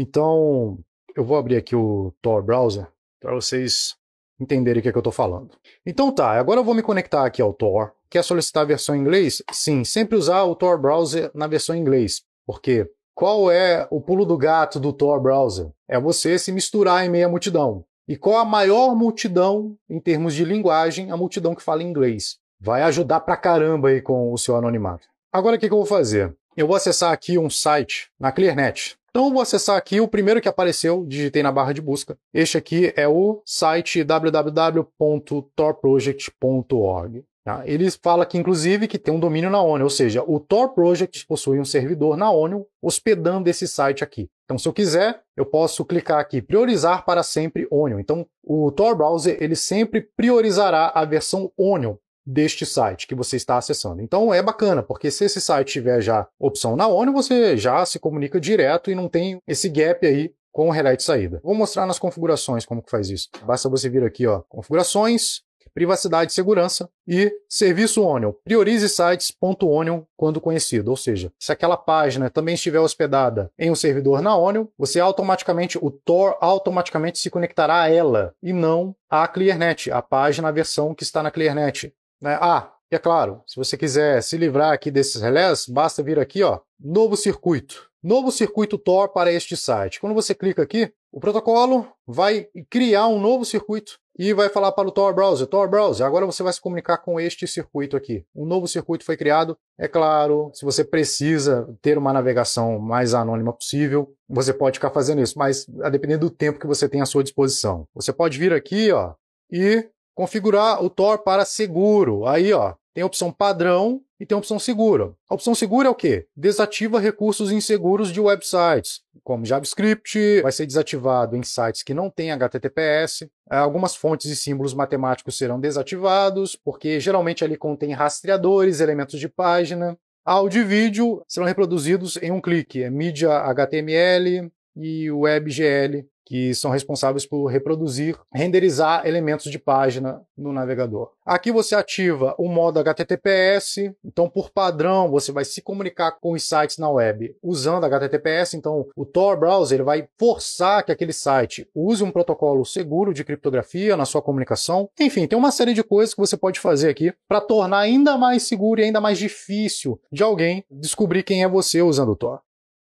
Então, eu vou abrir aqui o Tor Browser para vocês entenderem o que, é que eu estou falando. Então tá, agora eu vou me conectar aqui ao Tor. Quer solicitar a versão em inglês? Sim, sempre usar o Tor Browser na versão em inglês. Porque qual é o pulo do gato do Tor Browser? É você se misturar em meia multidão. E qual a maior multidão em termos de linguagem? A multidão que fala inglês. Vai ajudar pra caramba aí com o seu anonimato. Agora o que, que eu vou fazer? Eu vou acessar aqui um site na ClearNet. Então vou acessar aqui o primeiro que apareceu, digitei na barra de busca. Este aqui é o site www.torproject.org. Tá? Ele fala que, inclusive, que tem um domínio na ONU, ou seja, o Tor Project possui um servidor na ONU hospedando esse site aqui. Então, se eu quiser, eu posso clicar aqui, priorizar para sempre ONU. Então, o Tor Browser, ele sempre priorizará a versão ONU deste site que você está acessando. Então é bacana, porque se esse site tiver já opção na ONU, você já se comunica direto e não tem esse gap aí com o relé de saída. Vou mostrar nas configurações como que faz isso. Basta você vir aqui, ó, configurações, privacidade e segurança e serviço Onion. Priorize sites.onion quando conhecido, ou seja, se aquela página também estiver hospedada em um servidor na Onion, você automaticamente o Tor automaticamente se conectará a ela e não à ClearNet, a página a versão que está na ClearNet. Né? Ah, e é claro, se você quiser se livrar aqui desses relés, basta vir aqui, ó, novo circuito. Novo circuito Tor para este site. Quando você clica aqui, o protocolo vai criar um novo circuito e vai falar para o Tor Browser, Tor Browser, agora você vai se comunicar com este circuito aqui. Um novo circuito foi criado. É claro, se você precisa ter uma navegação mais anônima possível, você pode ficar fazendo isso, mas a depender do tempo que você tem à sua disposição. Você pode vir aqui, ó, e Configurar o Tor para seguro. Aí, ó, tem a opção padrão e tem a opção segura. A opção segura é o quê? Desativa recursos inseguros de websites, como JavaScript, vai ser desativado em sites que não têm HTTPS. É, algumas fontes e símbolos matemáticos serão desativados, porque geralmente ali contém rastreadores, elementos de página. Áudio e vídeo serão reproduzidos em um clique. É mídia HTML e WebGL que são responsáveis por reproduzir, renderizar elementos de página no navegador. Aqui você ativa o modo HTTPS, então por padrão você vai se comunicar com os sites na web usando HTTPS, então o Tor browser ele vai forçar que aquele site use um protocolo seguro de criptografia na sua comunicação. Enfim, tem uma série de coisas que você pode fazer aqui para tornar ainda mais seguro e ainda mais difícil de alguém descobrir quem é você usando o Tor.